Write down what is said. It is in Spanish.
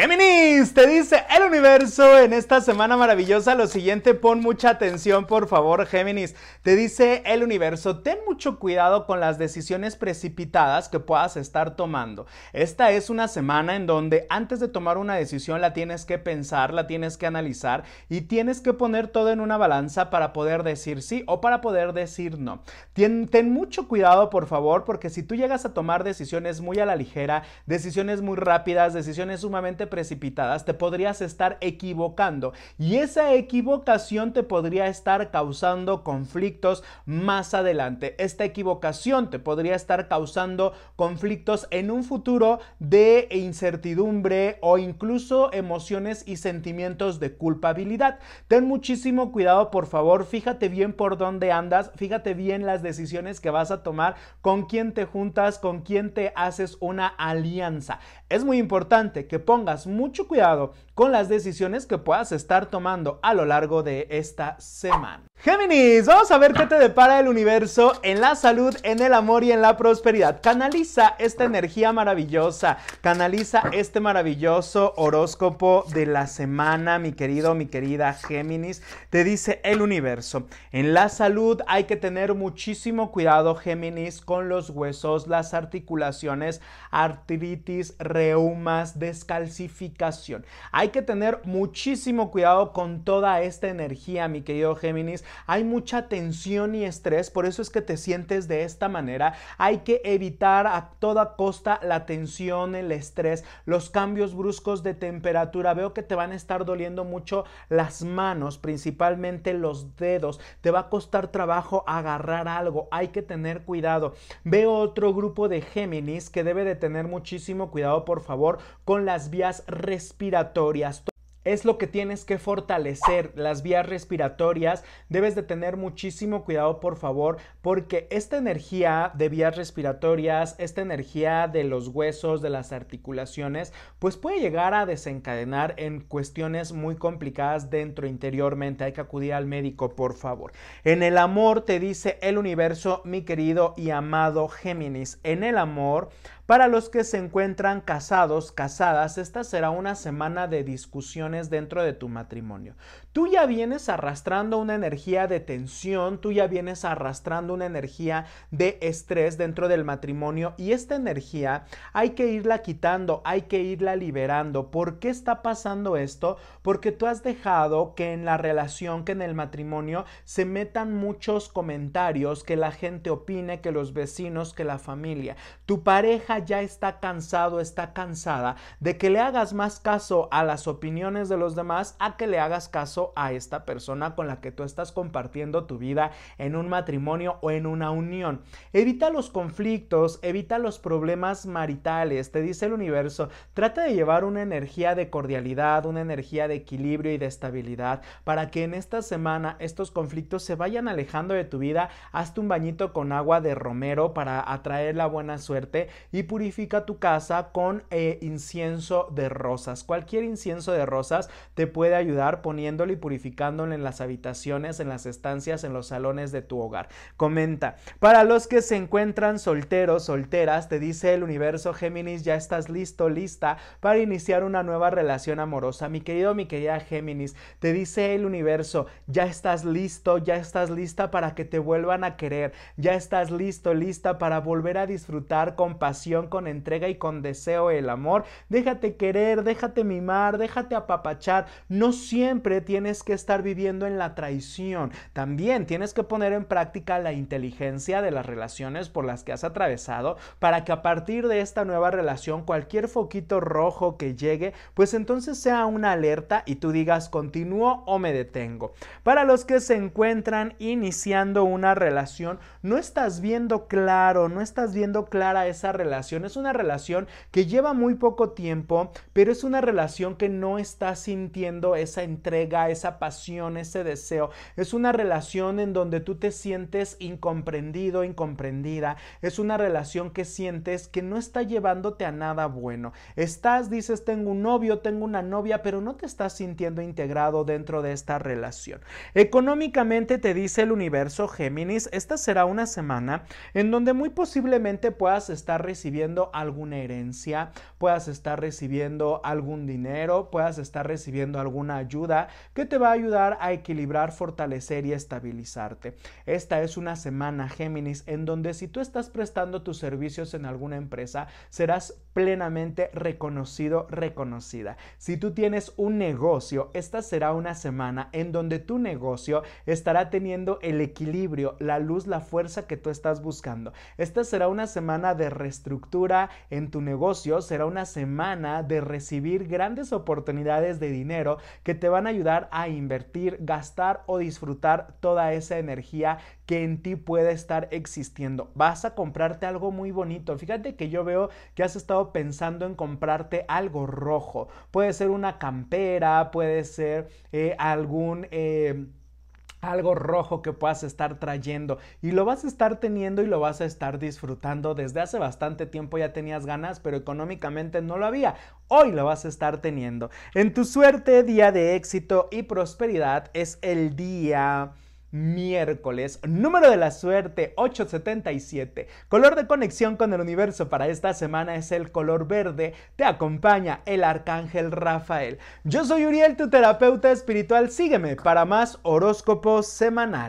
Géminis, te dice el universo en esta semana maravillosa lo siguiente, pon mucha atención por favor Géminis, te dice el universo, ten mucho cuidado con las decisiones precipitadas que puedas estar tomando. Esta es una semana en donde antes de tomar una decisión la tienes que pensar, la tienes que analizar y tienes que poner todo en una balanza para poder decir sí o para poder decir no. Ten, mucho cuidado por favor porque si tú llegas a tomar decisiones muy a la ligera, decisiones muy rápidas, decisiones sumamente precipitadas, te podrías estar equivocando y esa equivocación te podría estar causando conflictos más adelante. Esta equivocación te podría estar causando conflictos en un futuro de incertidumbre o incluso emociones y sentimientos de culpabilidad. Ten muchísimo cuidado, por favor, fíjate bien por dónde andas, fíjate bien las decisiones que vas a tomar, con quién te juntas, con quién te haces una alianza. Es muy importante que pongas mucho cuidado con las decisiones que puedas estar tomando a lo largo de esta semana. Géminis, vamos a ver qué te depara el universo en la salud, en el amor y en la prosperidad. Canaliza esta energía maravillosa, canaliza este maravilloso horóscopo de la semana, mi querido, mi querida Géminis. Te dice el universo, en la salud hay que tener muchísimo cuidado, Géminis, con los huesos, las articulaciones, artritis, reumas, descalz. Hay que tener muchísimo cuidado con toda esta energía, mi querido Géminis. Hay mucha tensión y estrés, por eso es que te sientes de esta manera. Hay que evitar a toda costa la tensión, el estrés, los cambios bruscos de temperatura. Veo que te van a estar doliendo mucho las manos, principalmente los dedos. Te va a costar trabajo agarrar algo. Hay que tener cuidado. Veo otro grupo de Géminis que debe de tener muchísimo cuidado, por favor, con las vías respiratorias es lo que tienes que fortalecer, las vías respiratorias. Debes de tener muchísimo cuidado, por favor, porque esta energía de vías respiratorias, esta energía de los huesos, de las articulaciones, pues puede llegar a desencadenar en cuestiones muy complicadas dentro interiormente. Hay que acudir al médico, por favor. En el amor te dice el universo, mi querido y amado Géminis. En el amor para los que se encuentran casados, casadas, esta será una semana de discusiones dentro de tu matrimonio. Tú ya vienes arrastrando una energía de tensión, tú ya vienes arrastrando una energía de estrés dentro del matrimonio y esta energía hay que irla quitando, hay que irla liberando. ¿Por qué está pasando esto? Porque tú has dejado que en la relación, que en el matrimonio se metan muchos comentarios, que la gente opine, que los vecinos, que la familia. Tu pareja ya está cansado, está cansada de que le hagas más caso a las opiniones de los demás a que le hagas caso a esta persona con la que tú estás compartiendo tu vida en un matrimonio o en una unión. Evita los conflictos, evita los problemas maritales, te dice el universo, trata de llevar una energía de cordialidad, una energía de equilibrio y de estabilidad para que en esta semana estos conflictos se vayan alejando de tu vida. Hazte un bañito con agua de romero para atraer la buena suerte y purifica tu casa con eh, incienso de rosas, cualquier incienso de rosas te puede ayudar poniéndolo y purificándolo en las habitaciones, en las estancias, en los salones de tu hogar. Comenta, para los que se encuentran solteros, solteras, te dice el universo Géminis, ya estás listo, lista para iniciar una nueva relación amorosa. Mi querido, mi querida Géminis, te dice el universo, ya estás listo, ya estás lista para que te vuelvan a querer, ya estás listo, lista para volver a disfrutar con pasión, con entrega y con deseo el amor. Déjate querer, déjate mimar, déjate apapar. No siempre tienes que estar viviendo en la traición. También tienes que poner en práctica la inteligencia de las relaciones por las que has atravesado para que a partir de esta nueva relación cualquier foquito rojo que llegue, pues entonces sea una alerta y tú digas continúo o me detengo. Para los que se encuentran iniciando una relación, no estás viendo claro, no estás viendo clara esa relación. Es una relación que lleva muy poco tiempo, pero es una relación que no está sintiendo esa entrega, esa pasión, ese deseo. Es una relación en donde tú te sientes incomprendido, incomprendida. Es una relación que sientes que no está llevándote a nada bueno. Estás, dices, tengo un novio, tengo una novia, pero no te estás sintiendo integrado dentro de esta relación. Económicamente te dice el universo Géminis, esta será una semana en donde muy posiblemente puedas estar recibiendo alguna herencia, puedas estar recibiendo algún dinero, puedas estar recibiendo alguna ayuda que te va a ayudar a equilibrar, fortalecer y estabilizarte. Esta es una semana, Géminis, en donde si tú estás prestando tus servicios en alguna empresa, serás plenamente reconocido, reconocida. Si tú tienes un negocio, esta será una semana en donde tu negocio estará teniendo el equilibrio, la luz, la fuerza que tú estás buscando. Esta será una semana de reestructura en tu negocio, será una semana de recibir grandes oportunidades de dinero que te van a ayudar a invertir, gastar o disfrutar toda esa energía que en ti puede estar existiendo. Vas a comprarte algo muy bonito. Fíjate que yo veo que has estado pensando en comprarte algo rojo. Puede ser una campera, puede ser eh, algún... Eh, algo rojo que puedas estar trayendo y lo vas a estar teniendo y lo vas a estar disfrutando desde hace bastante tiempo ya tenías ganas pero económicamente no lo había hoy lo vas a estar teniendo en tu suerte día de éxito y prosperidad es el día miércoles. Número de la suerte 877. Color de conexión con el universo para esta semana es el color verde. Te acompaña el arcángel Rafael. Yo soy Uriel, tu terapeuta espiritual. Sígueme para más horóscopos semanales.